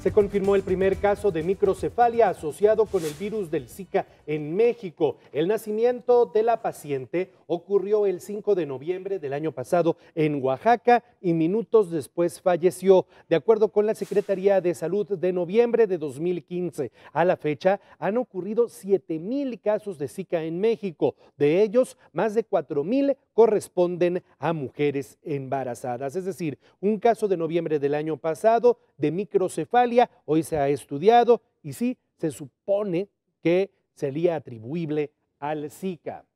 se confirmó el primer caso de microcefalia asociado con el virus del Zika en México. El nacimiento de la paciente ocurrió el 5 de noviembre del año pasado en Oaxaca y minutos después falleció. De acuerdo con la Secretaría de Salud de noviembre de 2015 a la fecha, han ocurrido 7.000 casos de Zika en México. De ellos, más de 4.000 corresponden a mujeres embarazadas. Es decir, un caso de noviembre del año pasado de microcefalia hoy se ha estudiado y sí se supone que sería atribuible al Zika.